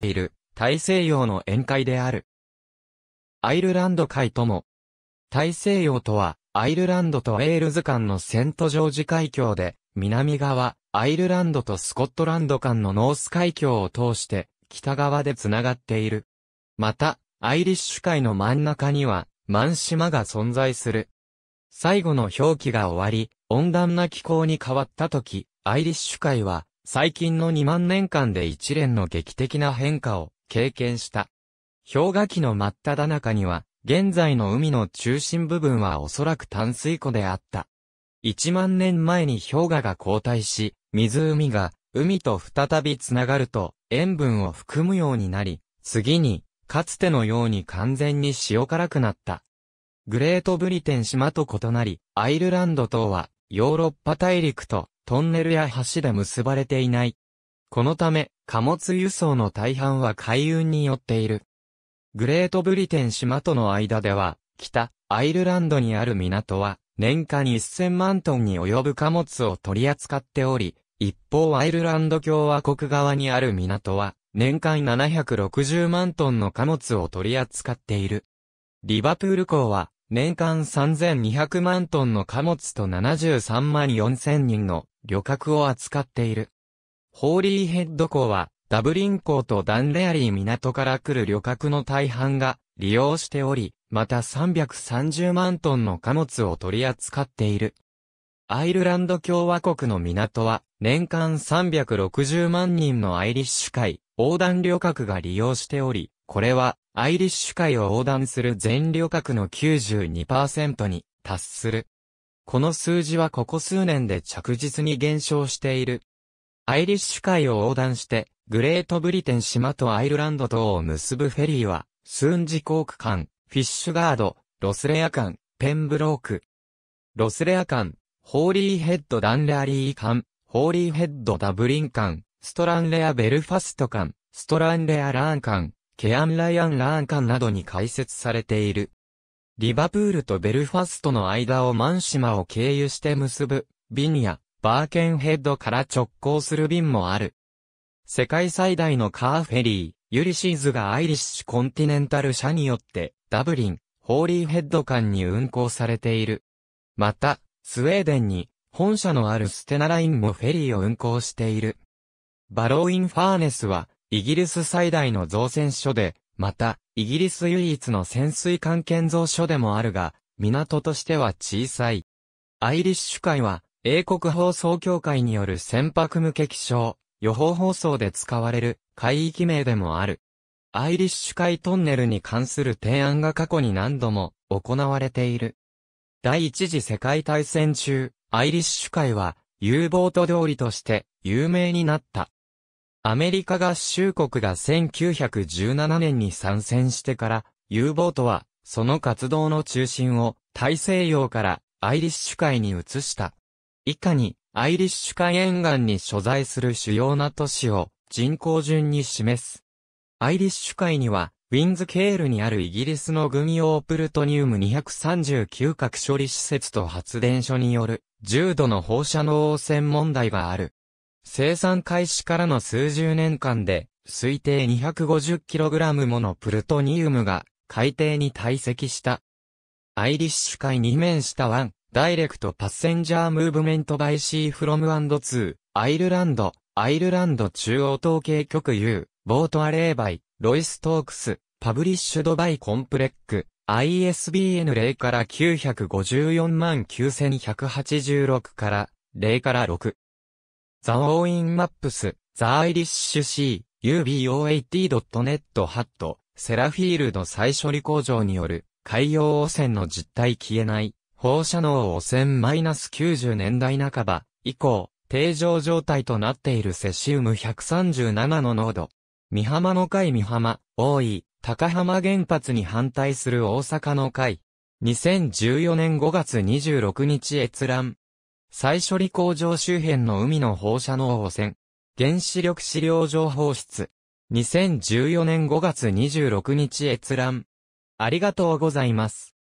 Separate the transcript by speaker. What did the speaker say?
Speaker 1: いる大西洋の宴会である。アイルランド海とも、大西洋とは、アイルランドとウェールズ間のセントジョージ海峡で、南側、アイルランドとスコットランド間のノース海峡を通して、北側でつながっている。また、アイリッシュ海の真ん中には、マン島が存在する。最後の表記が終わり、温暖な気候に変わった時、アイリッシュ海は、最近の2万年間で一連の劇的な変化を経験した。氷河期の真っ只中には、現在の海の中心部分はおそらく淡水湖であった。1万年前に氷河が後退し、湖が海と再びつながると塩分を含むようになり、次に、かつてのように完全に塩辛くなった。グレートブリテン島と異なり、アイルランド島はヨーロッパ大陸とトンネルや橋で結ばれていない。このため、貨物輸送の大半は海運によっている。グレートブリテン島との間では、北、アイルランドにある港は、年間1000万トンに及ぶ貨物を取り扱っており、一方アイルランド共和国側にある港は、年間760万トンの貨物を取り扱っている。リバプール港は、年間3200万トンの貨物と73万4000人の旅客を扱っている。ホーリーヘッド港は、ダブリン港とダンレアリー港から来る旅客の大半が利用しており、また330万トンの貨物を取り扱っている。アイルランド共和国の港は、年間360万人のアイリッシュ海、横断旅客が利用しており、これは、アイリッシュ海を横断する全旅客の92%に達する。この数字はここ数年で着実に減少している。アイリッシュ海を横断して、グレートブリテン島とアイルランド島を結ぶフェリーは、スーンジーク間、フィッシュガード、ロスレア間、ペンブローク。ロスレア間、ホーリーヘッドダンレアリー間、ホーリーヘッドダブリン間、ストランレアベルファスト間、ストランレアラーン間、ケアンライアンラーン間などに開設されている。リバプールとベルファストの間をマン島を経由して結ぶ、便や、バーケンヘッドから直行する便もある。世界最大のカーフェリー、ユリシーズがアイリッシュコンティネンタル社によって、ダブリン、ホーリーヘッド間に運行されている。また、スウェーデンに、本社のあるステナラインもフェリーを運行している。バローインファーネスは、イギリス最大の造船所で、また、イギリス唯一の潜水艦建造所でもあるが、港としては小さい。アイリッシュ海は、英国放送協会による船舶向け気象、予報放送で使われる海域名でもある。アイリッシュ海トンネルに関する提案が過去に何度も行われている。第一次世界大戦中、アイリッシュ海は U ボート通りとして有名になった。アメリカ合衆国が1917年に参戦してから、U ボートは、その活動の中心を大西洋からアイリッシュ海に移した。以下に、アイリッシュ海沿岸に所在する主要な都市を人口順に示す。アイリッシュ海には、ウィンズケールにあるイギリスの軍用プルトニウム239核処理施設と発電所による重度の放射能汚染問題がある。生産開始からの数十年間で、推定 250kg ものプルトニウムが海底に堆積した。アイリッシュ海に面した湾、ダイレクトパッセンジャームーブメントバイシーフロムアンド2、アイルランド、アイルランド中央統計局 U、ボートアレーバイ、ロイストークス、パブリッシュドバイコンプレック、ISBN 0から954万9186から0から6。ザ・オーイン・マップス、ザ・アイリッシュー、u b o a t n e t ハット、セラフィールド再処理工場による海洋汚染の実態消えない、放射能汚染マイナス90年代半ば以降、定常状態となっているセシウム137の濃度。三浜の会三浜、大井、高浜原発に反対する大阪の会。2014年5月26日閲覧。再処理工場周辺の海の放射能汚染。原子力資料情報室。2014年5月26日閲覧。ありがとうございます。